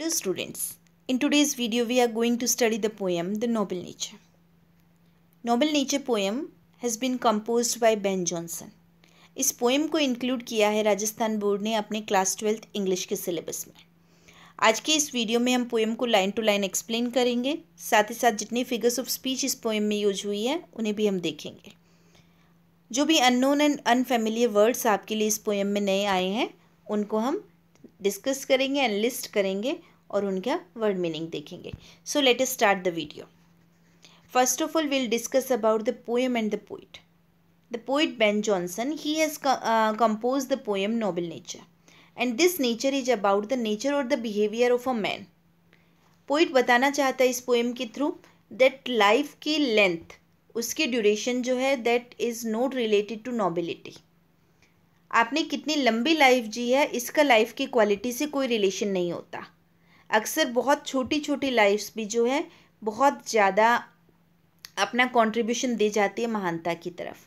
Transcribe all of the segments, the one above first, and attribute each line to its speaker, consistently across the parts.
Speaker 1: Hello students, in today's video we are going to study the poem The Noble Nature. Noble Nature poem has been composed by Ben Johnson. इस poem को include किया है Rajasthan board ने अपने class twelfth English के syllabus में आज के इस वीडियो में हम पोएम को लाइन टू लाइन एक्सप्लेन करेंगे साथ ही साथ जितनी फिगर्स ऑफ स्पीच इस पोएम में यूज हुई है उन्हें भी हम देखेंगे जो भी अननोन एंड अनफेमिलियर वर्ड्स आपके लिए इस पोएम में नए आए हैं उनको हम डिस्कस करेंगे एंड लिस्ट करेंगे और उनका वर्ड मीनिंग देखेंगे so let's start the video first of all will discuss about the poem and the poet the poet Ben Jonson he has compose the poem noble nature and this nature is about the nature और the behaviour of a man poet बताना चाहता है इस poem के through that life की length उसकी duration जो है that is not related to nobility आपने कितनी लंबी लाइफ जी है इसका लाइफ की क्वालिटी से कोई रिलेशन नहीं होता अक्सर बहुत छोटी छोटी लाइफ्स भी जो है बहुत ज़्यादा अपना कंट्रीब्यूशन दे जाती है महानता की तरफ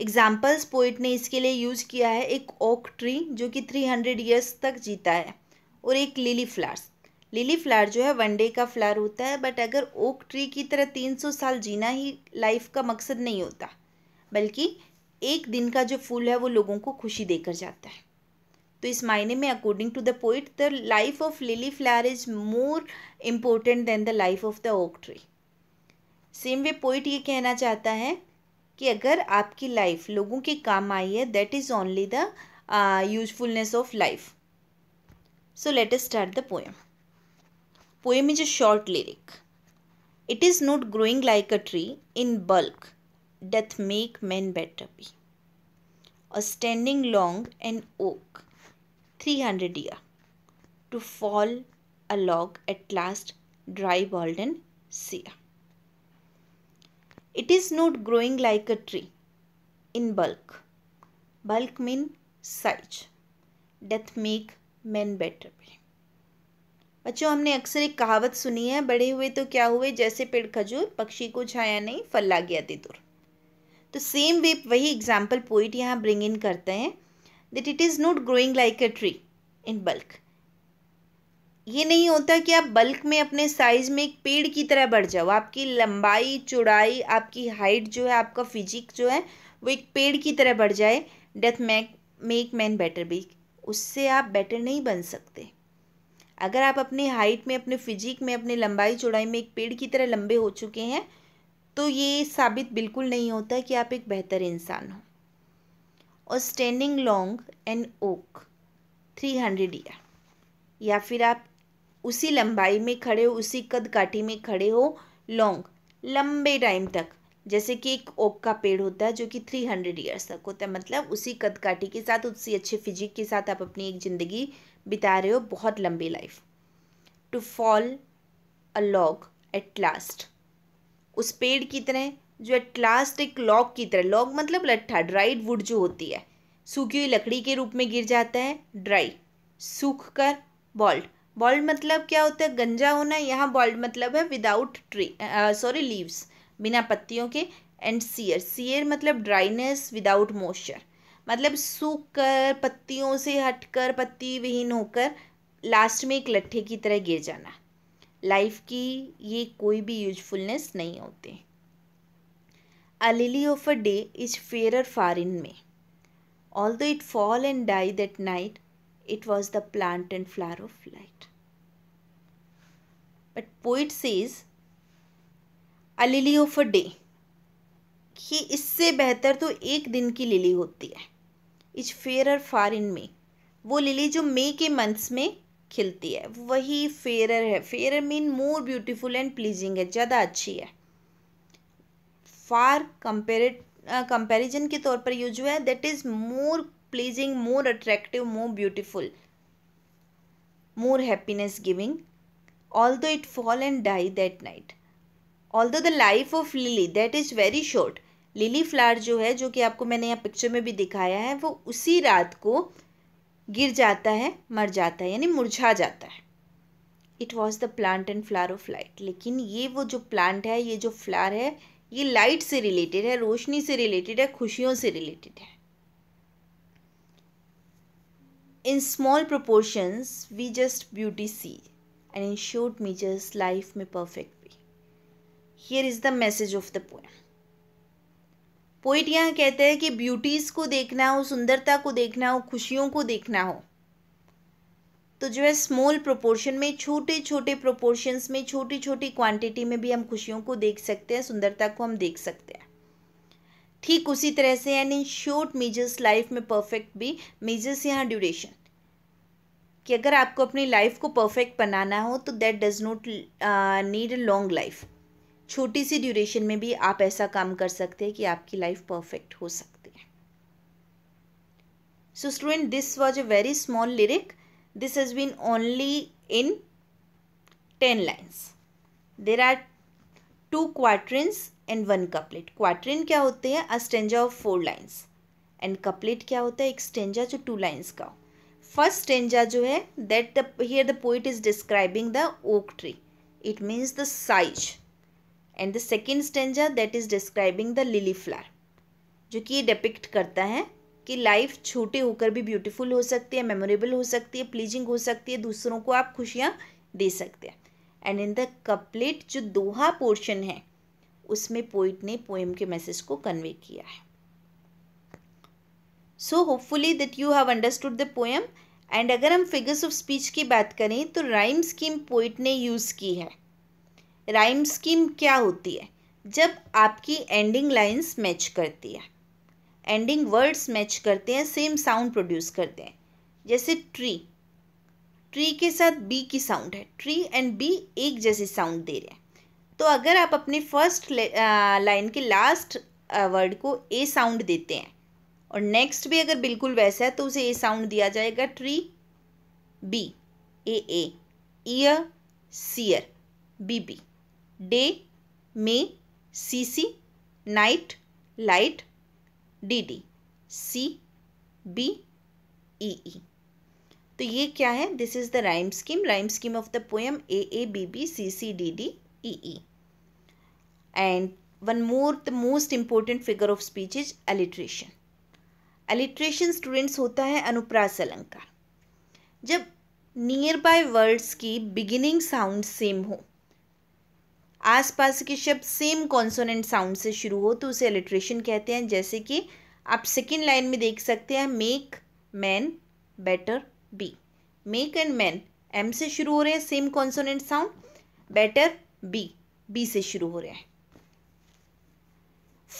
Speaker 1: एग्जाम्पल्स पोइट ने इसके लिए यूज़ किया है एक ओक ट्री जो कि थ्री हंड्रेड ईयर्स तक जीता है और एक लिली फ्लावर्स लिली फ्लावर जो है वन डे का फ्लावर होता है बट अगर ओक ट्री की तरह तीन सौ साल जीना ही लाइफ का मकसद नहीं होता बल्कि एक दिन का जो फूल है वो लोगों को खुशी देकर जाता है तो इस मायने में according to the poet the life of lily flower is more important than the life of the oak tree same way poet ये कहना चाहता है कि अगर आपकी लाइफ लोगों के काम आई है that is only the usefulness of life so let us start the poem poem is a short lyric it is not growing like a tree in bulk doth make man better be a standing long and oak three hundred year to fall a log at last dry bald and sere it is not growing like a tree in bulk bulk mean size death make man better B बच्चों हमने अक्सर एक कहावत सुनी है बड़े हुए तो क्या हुए जैसे पेड़ खजूर पक्षी को छाया नहीं फल ला गया दे दूर तो सेम वे वही एग्जाम्पल पोइट यहाँ ब्रिंग इन करते हैं that it is not growing like a tree in bulk ये नहीं होता कि आप बल्क में अपने साइज़ में एक पेड़ की तरह बढ़ जाओ आपकी लंबाई चौड़ाई आपकी हाइट जो है आपका फिजिक जो है वो एक पेड़ की तरह बढ़ जाए death make make man better भी उससे आप बेटर नहीं बन सकते अगर आप अपने हाइट में अपने फिजिक में अपने लंबाई चौड़ाई में एक पेड़ की तरह लंबे हो चुके हैं तो ये साबित बिल्कुल नहीं होता कि आप एक बेहतर इंसान हो और standing long and oak three hundred year या फिर आप उसी लंबाई में खड़े हो उसी कद काठी में खड़े हो लॉन्ग लंबे टाइम तक जैसे कि एक ओक का पेड़ होता है जो कि थ्री हंड्रेड ईयर्स तक होता है मतलब उसी कद काठी के साथ उसी अच्छे फिजिक के साथ आप अपनी एक ज़िंदगी बिता रहे हो बहुत लंबी life to fall a log at last उस पेड़ की तरह जो एट लास्ट एक लॉक की तरह लॉक मतलब लट्ठा ड्राइड वुड जो होती है सूखी हुई लकड़ी के रूप में गिर जाता है ड्राई सूख कर बॉल्ड बॉल्ड मतलब क्या होता है गंजा होना यहाँ बॉल्ड मतलब है विदाउट ट्री सॉरी लीव्स बिना पत्तियों के एंड सीयर सीयर मतलब ड्राइनेस विदाउट मॉइस्चर मतलब सूख कर पत्तियों से हटकर पत्ती विहीन होकर लास्ट में एक लट्ठे की तरह गिर जाना लाइफ की ये कोई भी यूजफुलनेस नहीं होते a lily of a day is fair far in May although it fall and die that night it was the plant and flower of light but poet sees a lily of a day कि इससे बेहतर तो एक दिन की lily होती है is fair far in मे वो लिली जो मे के मंथ्स में खिलती है वही फेयर है fair mean more beautiful and pleasing है ज़्यादा अच्छी है फार कंपेरेट कंपेरिजन के तौर पर यूज हुआ है that is more pleasing more attractive more beautiful more happiness giving although it fall and die that night although the life of lily that is very short lily flower जो है जो कि आपको मैंने यहाँ picture में भी दिखाया है वो उसी रात को गिर जाता है मर जाता है यानी मुरझा जाता है it was the plant and flower of light लेकिन ये वो जो प्लांट है ये जो फ्लावर है ये लाइट से रिलेटेड है रोशनी से रिलेटेड है खुशियों से रिलेटेड है in small proportions we just beauty see and in short measures life में परफेक्ट भी here is the message of the poem poet यहाँ कहते हैं कि ब्यूटीज़ को देखना हो सुंदरता को देखना हो खुशियों को देखना हो तो जो है स्मॉल प्रोपोर्शन में छोटे छोटे प्रोपोर्शंस में छोटी छोटी क्वांटिटी में भी हम खुशियों को देख सकते हैं सुंदरता को हम देख सकते हैं ठीक उसी तरह से and in short measures life में परफेक्ट भी मेजर्स यहाँ ड्यूरेशन कि अगर आपको अपनी लाइफ को परफेक्ट बनाना हो तो that does not need a long life छोटी सी ड्यूरेशन में भी आप ऐसा काम कर सकते हैं कि आपकी लाइफ परफेक्ट हो सकती है so student this was a very small lyric this has been only in ten lines there are two quatrains and one couplet quatrain क्या होते हैं a stanza of four lines and couplet क्या होता है एक स्टेंजा जो टू लाइन्स का first stanza जो है that there the poet is describing the oak tree it means the size and the second stanza that is describing the lily flower जो कि ये डिपिक्ट करता है कि लाइफ छोटे होकर भी ब्यूटीफुल हो सकती है मेमोरेबल हो सकती है प्लीजिंग हो सकती है दूसरों को आप खुशियाँ दे सकते हैं एंड इन द कपलेट जो दोहा पोर्शन है उसमें पोइट ने पोएम के मैसेज को कन्वे किया है so hopefully that you have understood the poem and अगर हम फिगर्स ऑफ स्पीच की बात करें तो राइम स्कीम पोइट ने यूज़ की है राइम स्कीम क्या होती है जब आपकी एंडिंग लाइंस मैच करती है एंडिंग वर्ड्स मैच करते हैं सेम साउंड प्रोड्यूस करते हैं जैसे ट्री ट्री के साथ बी की साउंड है ट्री एंड बी एक जैसी साउंड दे रहे हैं तो अगर आप अपने फर्स्ट लाइन के लास्ट वर्ड को ए साउंड देते हैं और नेक्स्ट भी अगर बिल्कुल वैसा है तो उसे ए साउंड दिया जाएगा tree B A A year sere B B day May C C night light D D C B E E तो ये क्या है this is the rhyme scheme rhyme scheme of the poem A A B B C C D D E E and one more the most important figure of speech is alliteration alliteration students होता है अनुप्रास अलंकार जब nearby words की beginning sound same हो आसपास के शब्द सेम कॉन्सोनेंट साउंड से शुरू हो तो उसे एलिट्रेशन कहते हैं जैसे कि आप सेकेंड लाइन में देख सकते हैं make man better be make and man M से शुरू हो रहे हैं same consonant sound better be B से शुरू हो रहे हैं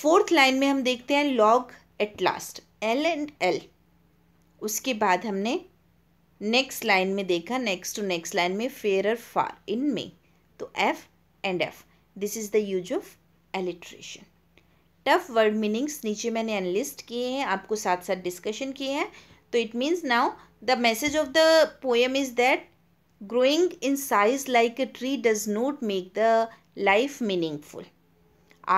Speaker 1: फोर्थ लाइन में हम देखते हैं log at last L and L उसके बाद हमने नेक्स्ट लाइन में देखा नेक्स्ट टू नेक्स्ट लाइन में फेयर फार इन मे तो F and F this is the use of alliteration tough word meanings नीचे मैंने एनलिस्ट किए हैं आपको साथ साथ डिस्कशन किए हैं तो it means now the message of the poem is that growing in size like a tree does not make the life meaningful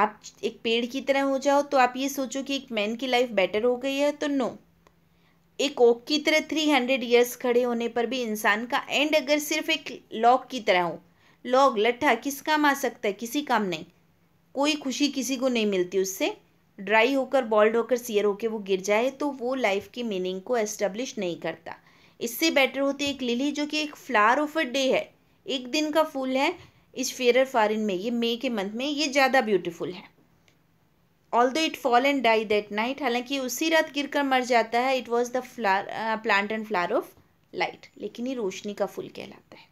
Speaker 1: आप एक पेड़ की तरह हो जाओ तो आप ये सोचो कि एक मैन की लाइफ बेटर हो गई है तो नो एक ओक की तरह थ्री हंड्रेड ईयर्स खड़े होने पर भी इंसान का एंड अगर सिर्फ एक लॉक की तरह हो लोग लट्ठा किस काम आ सकता है किसी काम नहीं कोई खुशी किसी को नहीं मिलती उससे ड्राई होकर बॉल्ड होकर सीयर होकर वो गिर जाए तो वो लाइफ की मीनिंग को एस्टेब्लिश नहीं करता इससे बेटर होती है एक लिली जो कि एक फ्लावर ऑफ अ डे है एक दिन का फूल है इस फेयर फारिन में ये मे के मंथ में ये ज़्यादा ब्यूटीफुल है although it fall and die that night हालांकि उसी रात गिर कर मर जाता है it was the flower plant and flower of light लेकिन ये रोशनी का फूल कहलाता है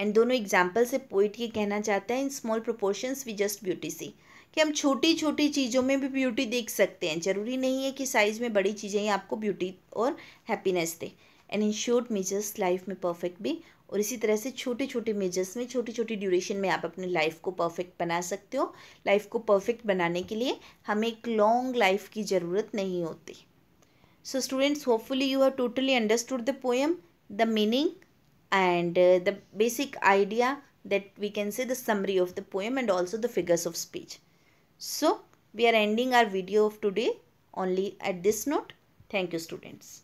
Speaker 1: एंड दोनों एग्जाम्पल से पोइट ये कहना चाहता है in small proportions we just beauty see कि हम छोटी छोटी चीज़ों में भी ब्यूटी देख सकते हैं ज़रूरी नहीं है कि साइज़ में बड़ी चीज़ें ही आपको ब्यूटी और हैप्पीनेस दे and in short measures life में परफेक्ट भी और इसी तरह से छोटे छोटे मेजर्स में छोटी छोटी ड्यूरेशन में आप अपने लाइफ को परफेक्ट बना सकते हो लाइफ को परफेक्ट बनाने के लिए हमें एक लॉन्ग लाइफ की ज़रूरत नहीं होती so students hopefully you have totally understood the poem the meaning and uh, the basic idea that we can say the summary of the poem and also the figures of speech. So, we are ending our video of today only at this note. Thank you students.